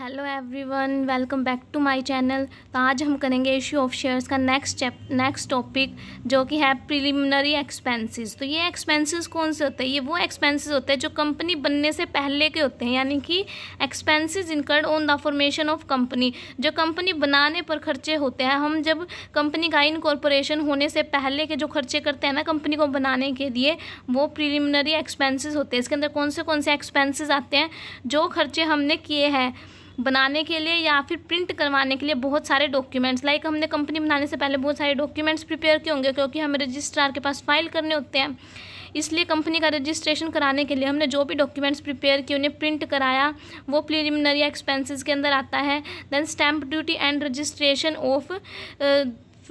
hello everyone welcome back to my channel तो आज हम करेंगे इश्यू ऑफ शेयर्स का नेक्स्ट नेक्स्ट टॉपिक जो कि है प्रिलिमिनरी एक्सपेंसेस तो ये एक्सपेंसेस कौन से होते हैं ये वो एक्सपेंसेस होते हैं जो कंपनी बनने से पहले के होते हैं यानी कि expenses incurred on the formation of company जो कंपनी बनाने पर खर्चे होते हैं हम जब कंपनी का कॉरपोरेशन होने से पहले के जो खर्चे करते हैं ना कंपनी को बनाने के लिए वो प्रिलिमिनरी एक्सपेंसिस होते हैं इसके अंदर कौन से कौन से एक्सपेंसिस आते हैं जो खर्चे हमने किए हैं बनाने के लिए या फिर प्रिंट करवाने के लिए बहुत सारे डॉक्यूमेंट्स लाइक हमने कंपनी बनाने से पहले बहुत सारे डॉक्यूमेंट्स प्रिपेयर किए होंगे क्योंकि हमें रजिस्ट्रार के पास फाइल करने होते हैं इसलिए कंपनी का रजिस्ट्रेशन कराने के लिए हमने जो भी डॉक्यूमेंट्स प्रिपेयर किए उन्हें प्रिंट कराया वो प्रिलिमिनरी एक्सपेंसेस के अंदर आता है then stamp duty and registration of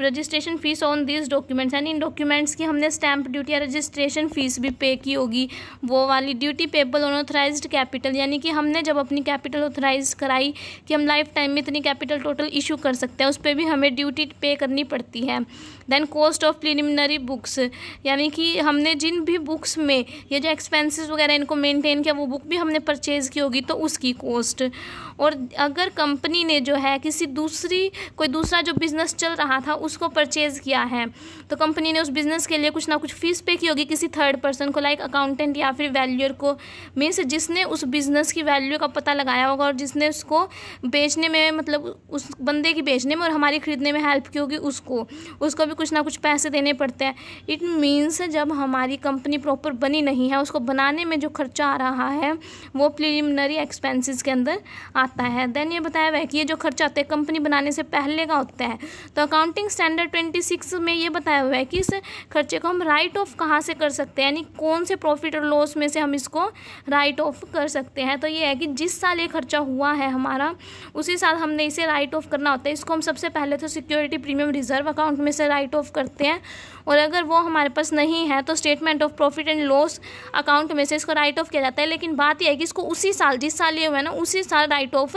registration fees on these documents यानी इन डॉक्यूमेंट्स की हमने स्टैंप ड्यूटी या रजिस्ट्रेशन फ़ीस भी पे की होगी वो वाली duty payable on authorise capital यानी कि हमने जब अपनी कैपिटल ऑथराइज कराई कि हम लाइफ टाइम में इतनी कैपिटल टोटल इशू कर सकते हैं उस पर भी हमें ड्यूटी पे करनी पड़ती है then cost of preliminary books यानी कि हमने जिन भी बुक्स में ये जो एक्सपेंसेस वगैरह इनको मेंटेन किया वो बुक भी हमने परचेज़ की होगी तो उसकी कॉस्ट और अगर कंपनी ने जो है किसी दूसरी कोई दूसरा जो बिज़नेस चल रहा था उसको परचेज़ किया है तो कंपनी ने उस बिज़नेस के लिए कुछ ना कुछ फ़ीस पे की होगी किसी थर्ड पर्सन को लाइक अकाउंटेंट या फिर वैल्यूअर को मीन्स जिसने उस बिज़नेस की वैल्यू का पता लगाया होगा और जिसने उसको बेचने में मतलब उस बंदे की बेचने में और हमारी ख़रीदने में हेल्प की होगी उसको उसको भी कुछ ना कुछ पैसे देने पड़ते हैं इट मीन्स जब हमारी कंपनी प्रॉपर बनी नहीं है उसको बनाने में जो खर्चा आ रहा है वो प्रिलिमिनरी एक्सपेंसेस के अंदर आता है देन ये बताया हुआ है कि ये जो खर्चा होता है कंपनी बनाने से पहले का होता है तो अकाउंटिंग स्टैंडर्ड ट्वेंटी सिक्स में ये बताया हुआ है कि इस खर्चे को हम राइट ऑफ कहाँ से कर सकते हैं यानी कौन से प्रॉफिट और लॉस में से हम इसको राइट ऑफ कर सकते हैं तो ये है कि जिस साल ये खर्चा हुआ है हमारा उसी साल हमने इसे राइट ऑफ करना होता है इसको हम सबसे पहले तो सिक्योरिटी प्रीमियम रिजर्व अकाउंट में से राइट राइट ऑफ करते हैं और अगर वो हमारे पास नहीं है तो statement of profit and loss account में से इसको राइट ऑफ किया जाता है लेकिन बात यह है कि इसको उसी साल जिस साल ये हुआ है ना उसी साल राइट ऑफ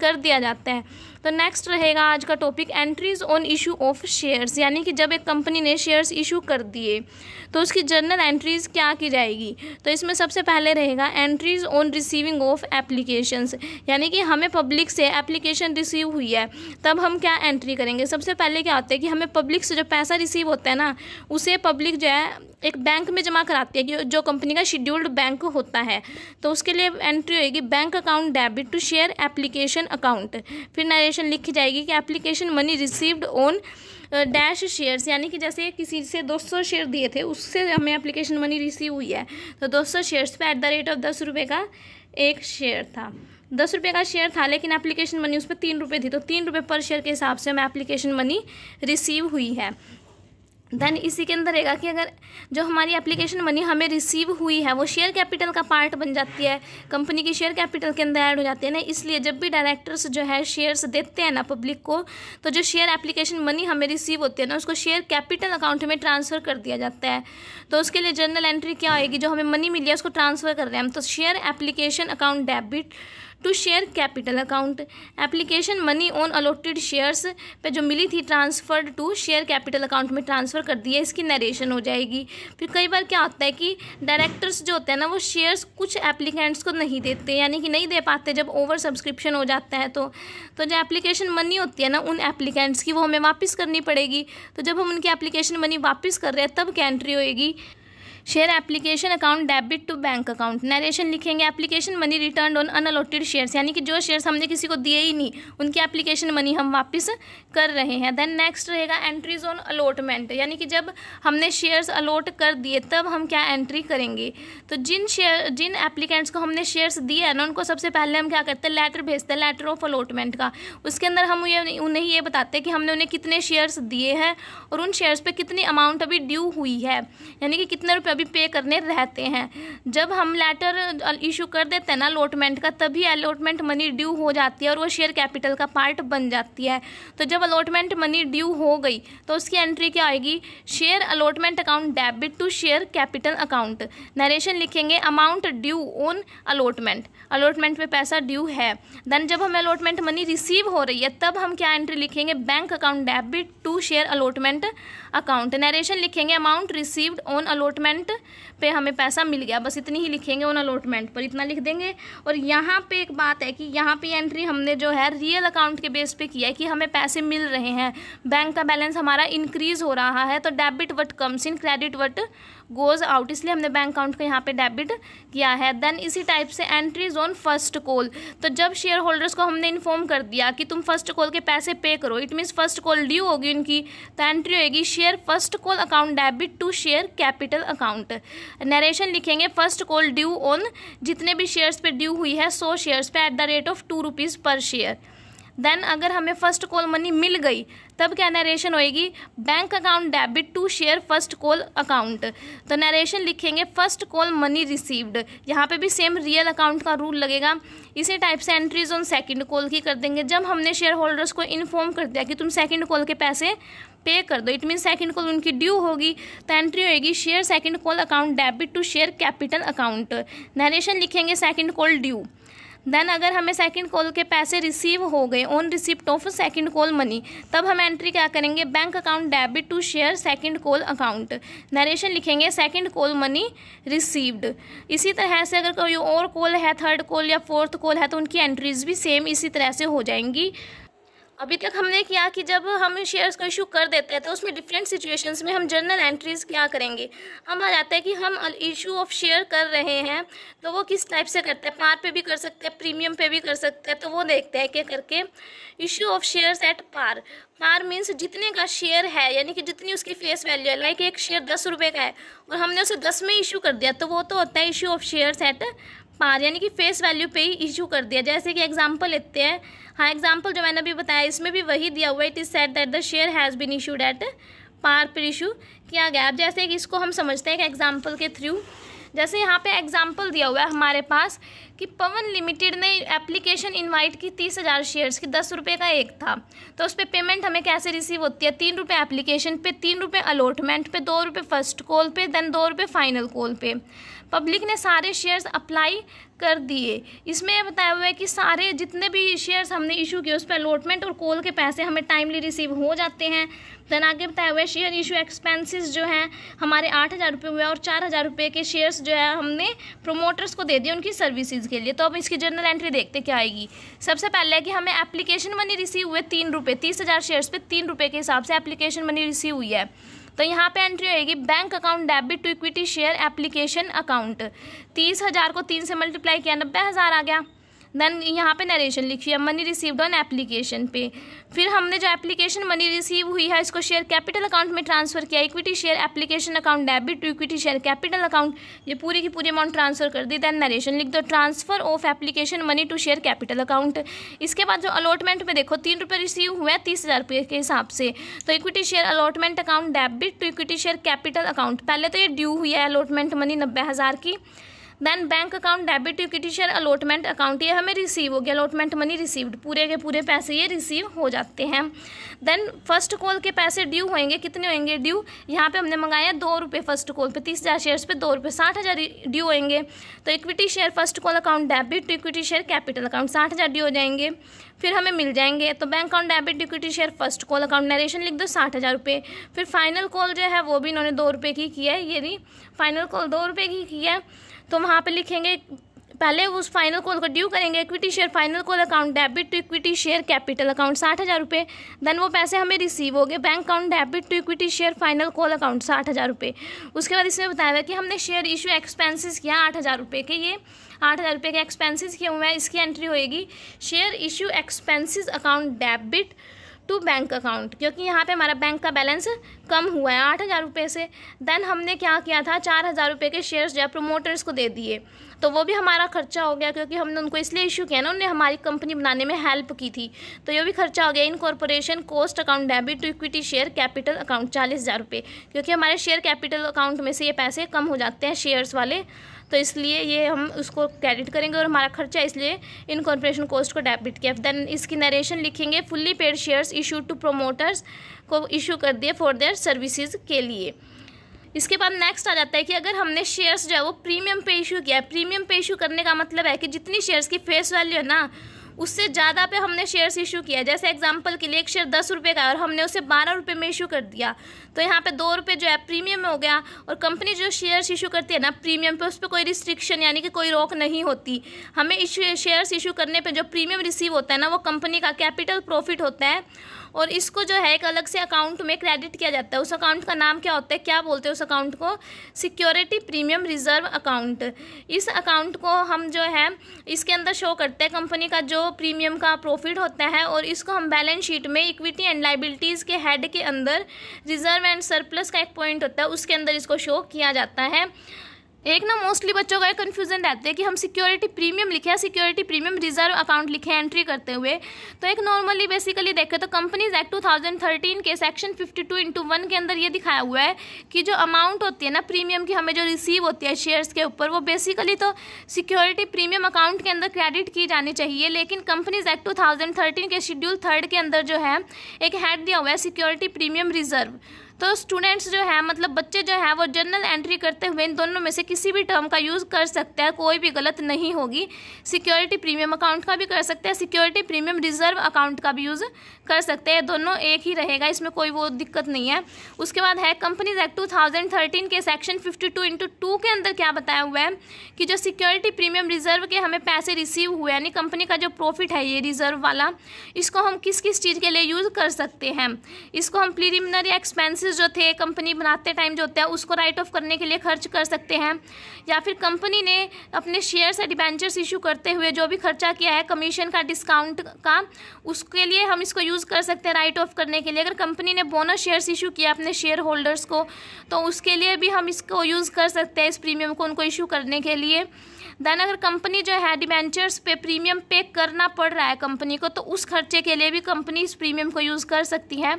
कर दिया जाता है तो नेक्स्ट रहेगा आज का topic entries on issue of shares यानी कि जब एक कंपनी ने शेयर्स इशू कर दिए तो उसकी जर्नल एंट्रीज क्या की जाएगी तो इसमें सबसे पहले रहेगा entries on receiving of applications यानी कि हमें पब्लिक से एप्लीकेशन रिसीव हुई है तब हम क्या एंट्री करेंगे सबसे पहले क्या होता है कि हमें पब्लिक से जो पैसा रिसीव होता है ना उसे पब्लिक जो है एक बैंक में जमा कराती है कि जो कंपनी का शेड्यूल्ड बैंक होता है तो उसके लिए एंट्री होगी bank account debit to share application account फिर इन्फॉर्मेशन लिखी जाएगी कि application money received on dash shares यानी कि जैसे किसी से 200 शेयर दिए थे उससे हमें एप्लीकेशन मनी रिसीव हुई है तो 200 शेयर्स पे एट द रेट ऑफ दस रुपये का एक शेयर था दस रुपये का शेयर था लेकिन एप्लीकेशन मनी उस पर तीन रुपये थी तो तीन रुपये पर शेयर के हिसाब से हमें एप्लीकेशन मनी रिसीव हुई है देन इसी के अंदर रहेगा कि अगर जो हमारी एप्लीकेशन मनी हमें रिसीव हुई है वो शेयर कैपिटल का पार्ट बन जाती है कंपनी की शेयर कैपिटल के अंदर ऐड हो जाती है ना इसलिए जब भी डायरेक्टर्स जो है शेयर्स देते हैं ना पब्लिक को तो जो शेयर एप्लीकेशन मनी हमें रिसीव होती है ना उसको शेयर कैपिटल अकाउंट में ट्रांसफ़र कर दिया जाता है तो उसके लिए जर्नल एंट्री क्या होगी जो हमें मनी मिली है उसको ट्रांसफ़र कर रहे हैं हम तो share application account debit to share capital account application money on allotted shares पे जो मिली थी transferred to share capital account में ट्रांसफ़र कर दिया इसकी नरेशन हो जाएगी फिर कई बार क्या होता है कि डायरेक्टर्स जो होते हैं ना वो शेयर्स कुछ एप्लीकेंट्स को नहीं देते यानी कि नहीं दे पाते जब ओवर सब्सक्रिप्शन हो जाता है तो तो जो एप्लीकेशन मनी होती है ना उन एप्लीकेंट्स की वो हमें वापस करनी पड़ेगी तो जब हम उनकी एप्लीकेशन मनी वापस कर रहे हैं तब क्या एंट्री होएगी share application account debit to bank account narration लिखेंगे application money return on unallotted shares यानी कि जो शेयर्स हमने किसी को दिए ही नहीं उनकी एप्लीकेशन मनी हम वापस कर रहे हैं देन नेक्स्ट रहेगा एंट्रीज ऑन अलॉटमेंट यानी कि जब हमने शेयर्स अलॉट कर दिए तब हम क्या एंट्री करेंगे तो जिन शेयर जिन एप्लीकेंट्स को हमने शेयर्स दिए हैं ना उनको सबसे पहले हम क्या करते हैं लेटर भेजते हैं लेटर ऑफ अलॉटमेंट का उसके अंदर हम ये उन्हें ये बताते हैं कि हमने उन्हें कितने शेयर्स दिए हैं और उन शेयर्स पर कितनी अमाउंट अभी ड्यू हुई है यानी कि कितने रुपये अभी पे करने रहते हैं जब हम लेटर इशू uh, कर देते हैं ना अलॉटमेंट का तभी अलॉटमेंट मनी ड्यू हो जाती है और वो शेयर कैपिटल का पार्ट बन जाती है तो जब अलॉटमेंट मनी ड्यू हो गई तो उसकी एंट्री क्या आएगी share allotment account debit to share capital account narration लिखेंगे amount due on allotment allotment पे पैसा ड्यू है देन जब हमें अलॉटमेंट मनी रिसीव हो रही है तब हम क्या एंट्री लिखेंगे bank account debit to share allotment account narration लिखेंगे अमाउंट रिसीव्ड ऑन अलॉटमेंट पे हमें पैसा मिल गया बस इतनी ही लिखेंगे ऑन अलॉटमेंट पर इतना लिख देंगे और यहाँ पे एक बात है कि यहाँ पे एंट्री हमने जो है रियल अकाउंट के बेस पे किया है कि हमें पैसे मिल रहे हैं बैंक का बैलेंस हमारा इंक्रीज़ हो रहा है तो debit what comes in credit what goes out इसलिए हमने बैंक अकाउंट को यहाँ पे डेबिट किया है देन इसी टाइप से एंट्रीज ऑन फर्स्ट कॉल तो जब शेयर होल्डर्स को हमने इन्फॉर्म कर दिया कि तुम फर्स्ट कॉल के पैसे पे करो it means first call due होगी उनकी तो एंट्री होगी share first call account debit to share capital account narration लिखेंगे फर्स्ट कॉल ड्यू ऑन जितने भी शेयर्स पे ड्यू हुई है सौ शेयर्स पे at the rate of two rupees per share then अगर हमें फर्स्ट कॉल मनी मिल गई तब क्या नरेशन होएगी bank account debit to share first call account तो नरेशन लिखेंगे फर्स्ट कॉल मनी रिसीव्ड यहाँ पे भी सेम रियल अकाउंट का रूल लगेगा इसी टाइप से एंट्रीज ऑन सेकंड कॉल की कर देंगे जब हमने शेयर होल्डर्स को इन्फॉर्म कर दिया कि तुम सेकंड कॉल के पैसे पे कर दो इट मीन सेकंड कॉल उनकी ड्यू होगी तो एंट्री होएगी share second call account debit to share capital account narration लिखेंगे सेकंड कॉल ड्यू देन अगर हमें सेकंड कॉल के पैसे रिसीव हो गए on receipt of second call money तब हम एंट्री क्या करेंगे bank account debit to share second call account narration लिखेंगे सेकंड कॉल मनी रिसीव्ड इसी तरह से अगर कोई और कॉल है थर्ड कॉल या फोर्थ कॉल है तो उनकी एंट्रीज भी सेम इसी तरह से हो जाएंगी अभी तक हमने किया कि जब हम शेयर्स को इशू कर देते हैं तो उसमें डिफरेंट सिचुएशंस में हम जर्नल एंट्रीज़ क्या करेंगे हम आ जाता है कि हम इशू ऑफ शेयर कर रहे हैं तो वो किस टाइप से करते हैं पार पे भी कर सकते हैं प्रीमियम पे भी कर सकते हैं तो वो देखते हैं क्या करके issue of shares at par par means जितने का शेयर है यानी कि जितनी उसकी फेस वैल्यू है लाइक एक शेयर दस रुपये का है और हमने उसे दस में इशू कर दिया तो वो तो होता है issue of shares at par यानी कि फेस वैल्यू पे ही इशू कर दिया जैसे कि एग्जाम्पल लेते हैं हाँ एग्जाम्पल जो मैंने अभी बताया इसमें भी वही दिया हुआ it is set that the share has been issued at par पर इशू किया गया अब जैसे कि इसको हम समझते हैं एक एग्जाम्पल के थ्रू जैसे यहाँ पे एग्जाम्पल दिया हुआ है हमारे पास कि पवन लिमिटेड ने एप्लीकेशन इनवाइट की तीस हज़ार शेयर्स की दस रुपये का एक था तो उस पर पेमेंट हमें कैसे रिसीव होती है तीन रुपये एप्लीकेशन पे तीन रुपये अलॉटमेंट पे दो रुपये फर्स्ट कॉल पे देन दो रुपये फाइनल कॉल पे पब्लिक ने सारे शेयर्स अप्लाई कर दिए इसमें बताया हुआ है कि सारे जितने भी शेयर्स हमने इशू किए उस पर अलॉटमेंट और कॉल के पैसे हमें टाइमली रिसीव हो जाते हैं देन आगे बताया हुआ है शेयर इशू एक्सपेंसेस जो हैं हमारे आठ हज़ार रुपये हुए और चार हज़ार रुपये के शेयर्स जो है हमने प्रोमोटर्स को दे दिए उनकी सर्विसेज के लिए तो अब इसकी जर्नल एंट्री देखते क्या आएगी सबसे पहले है कि हमें एप्लीकेशन मनी रिसीव हुए तीन रुपये तीस हज़ार शेयर्स पर तीन रुपये के हिसाब से एप्लीकेशन मनी रिसीव हुई है तो यहाँ पे एंट्री होएगी bank account debit to equity share application account तीस हज़ार को तीन से मल्टीप्लाई किया नब्बे हज़ार आ गया देन यहाँ पे नरेशन लिखी है मनी रिसीव्ड ऑन एप्लीकेशन पे फिर हमने जो एप्लीकेशन मनी रिसीव हुई है इसको शेयर कैपिटल अकाउंट में ट्रांसफ़र किया equity share application account debit to equity share capital account ये पूरी की पूरी अमाउंट ट्रांसफ़र कर दी देन नरेशन लिख दो transfer of application money to share capital account इसके बाद जो अलॉटमेंट में देखो तीन रुपये रिसीव हुए हैं तीस हज़ार रुपये के हिसाब से तो equity share allotment account debit to equity share capital account पहले तो ये ड्यू हुई है अलॉटमेंट मनी नब्बे हज़ार की then bank account debit equity share allotment account ये हमें रिसीव हो गया अलॉटमेंट मनी रिसीव्ड पूरे के पूरे पैसे ये रिसीव हो जाते हैं देन फर्स्ट कॉल के पैसे ड्यू होंगे कितने होंगे ड्यू यहाँ पे हमने मंगाया दो रुपये फर्स्ट कॉल पे तीस हज़ार शेयर्स पे दो रुपये साठ हज़ार ड्यू होंगे तो equity share first call account debit equity share capital account साठ हज़ार ड्यू हो जाएंगे फिर हमें मिल जाएंगे तो bank account debit equity share first call account narration लिख दो साठ हज़ार रुपये फिर फाइनल कॉल जो है वो भी इन्होंने दो रुपये की किया है ये भी फाइनल कॉल दो रुपये की किया है तो वहाँ पे लिखेंगे पहले उस फाइनल कॉल को ड्यू करेंगे equity share final call account debit to equity share capital account साठ हज़ार रुपये देन वो पैसे हमें रिसीव हो गए bank account debit to equity share final call account साठ हज़ार रुपये उसके बाद इसमें बताया गया कि हमने शेयर इशू एक्सपेंसेस किया आठ हज़ार रुपये के ये आठ हज़ार रुपये के एक्सपेंसिस किए हुए हैं इसकी एंट्री होएगी share issue expenses account debit to bank account क्योंकि यहाँ पे हमारा बैंक का बैलेंस कम हुआ है आठ हज़ार रुपये से देन हमने क्या किया था चार हज़ार रुपये के शेयर्स जो है प्रोमोटर्स को दे दिए तो वो भी हमारा खर्चा हो गया क्योंकि हमने उनको इसलिए इशू किया ना उनने हमारी कंपनी बनाने में हेल्प की थी तो ये भी खर्चा हो गया incorporation cost account debit to equity share capital account चालीस हज़ार रुपये क्योंकि हमारे शेयर कैपिटल अकाउंट में से ये पैसे कम हो जाते हैं शेयर्स वाले तो इसलिए ये हम उसको क्रेडिट करेंगे और हमारा खर्चा इसलिए इन कॉरपोरेशन कोस्ट को डेबिट किया देन इसकी नरेशन लिखेंगे fully paid shares issue to promoters को इशू कर दिए फॉर देयर सर्विसेज के लिए इसके बाद नेक्स्ट आ जाता है कि अगर हमने शेयर्स जो है वो प्रीमियम पे इशू किया है प्रीमियम पे इशू करने का मतलब है कि जितनी शेयर्स की फेस वैल्यू है ना उससे ज़्यादा पे हमने शेयर्स इशू किया जैसे एग्जांपल के लिए एक शेयर दस रुपये का और हमने उसे बारह रुपये में इशू कर दिया तो यहाँ पे दो रुपये जो है प्रीमियम हो गया और कंपनी जो शेयर्स इशू करती है ना प्रीमियम पे उस पर कोई रिस्ट्रिक्शन यानी कि कोई रोक नहीं होती हमें इशू शेयर्स इशू करने पर जो प्रीमियम रिसीव होता है ना वो कंपनी का कैपिटल प्रॉफिट होता है और इसको जो है एक अलग से अकाउंट में क्रेडिट किया जाता है उस अकाउंट का नाम क्या होता है क्या बोलते हैं उस अकाउंट को सिक्योरिटी प्रीमियम रिजर्व अकाउंट इस अकाउंट को हम जो है इसके अंदर शो करते हैं कंपनी का जो प्रीमियम का प्रॉफिट होता है और इसको हम बैलेंस शीट में इक्विटी एंड लाइबिलिटीज़ के हेड के अंदर रिजर्व एंड सरप्लस का एक पॉइंट होता है उसके अंदर इसको शो किया जाता है एक ना मोस्टली बच्चों का कन्फ्यूजन रहता है कि हम सिक्योरिटी प्रीमियम लिखे हैं सिक्योरिटी प्रीमियम रिजर्व अकाउंट लिखे हैं एंट्री करते हुए तो एक नॉर्मली बेसिकली देखें तो कंपनीज एक्ट 2013 के सेक्शन 52 टू इंटू वन के अंदर ये दिखाया हुआ है कि जो अमाउंट होती है ना प्रीमियम की हमें जो रिसीव होती है शेयर्स के ऊपर वो बेसिकली तो सिक्योरिटी प्रीमियम अकाउंट के अंदर क्रेडिट की जानी चाहिए लेकिन कंपनीज एक्ट टू के शेड्यूल थर्ड के अंदर जो है एक हैड दिया हुआ है सिक्योरिटी प्रीमियम रिजर्व तो स्टूडेंट्स जो है मतलब बच्चे जो है वो जनरल एंट्री करते हुए इन दोनों में से किसी भी टर्म का यूज़ कर सकते हैं कोई भी गलत नहीं होगी सिक्योरिटी प्रीमियम अकाउंट का भी कर सकते हैं सिक्योरिटी प्रीमियम रिजर्व अकाउंट का भी यूज़ कर सकते हैं दोनों एक ही रहेगा इसमें कोई वो दिक्कत नहीं है उसके बाद है कंपनीज एक्ट थर्टीन के section fifty two into two के अंदर क्या बताया हुआ है कि जो सिक्योरिटी प्रीमियम रिजर्व के हमें पैसे रिसीव हुए यानी कंपनी का जो प्रॉफिट है ये रिजर्व वाला इसको हम किस किस चीज़ के लिए यूज़ कर सकते हैं इसको हम प्रीलिमिनरी एक्सपेंसेस जो थे कंपनी बनाते टाइम जो होता है उसको राइट ऑफ करने के लिए खर्च कर सकते हैं या फिर कंपनी ने अपने शेयर्स या डिबेंचर्स इशू करते हुए जो भी खर्चा किया है कमीशन का डिस्काउंट का उसके लिए हम इसको यूज़ यूज़ कर सकते हैं राइट ऑफ करने के लिए अगर कंपनी ने बोनस शेयर्स इशू किया अपने शेयर होल्डर्स को तो उसके लिए भी हम इसको यूज़ कर सकते हैं इस प्रीमियम को उनको इशू करने के लिए देन अगर कंपनी जो है डिवेंचर्स पे प्रीमियम पे करना पड़ रहा है कंपनी को तो उस खर्चे के लिए भी कंपनी इस प्रीमियम को यूज़ कर सकती है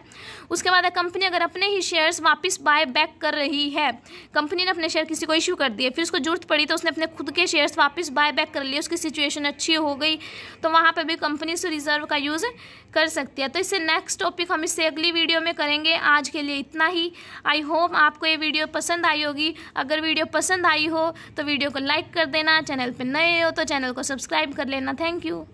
उसके बाद कंपनी अगर अपने ही शेयर्स वापस बाय बैक कर रही है कंपनी ने अपने शेयर किसी को इशू कर दिए फिर उसको जरूरत पड़ी तो उसने अपने खुद के शेयर्स वापस बाय बैक कर लिए उसकी सिचुएशन अच्छी हो गई तो वहाँ पर भी कंपनी इस रिजर्व का यूज़ कर सकती है सकती है तो इससे नेक्स्ट टॉपिक हम इससे अगली वीडियो में करेंगे आज के लिए इतना ही आई होप आपको ये वीडियो पसंद आई होगी अगर वीडियो पसंद आई हो तो वीडियो को लाइक कर देना चैनल पर नए हो तो चैनल को सब्सक्राइब कर लेना थैंक यू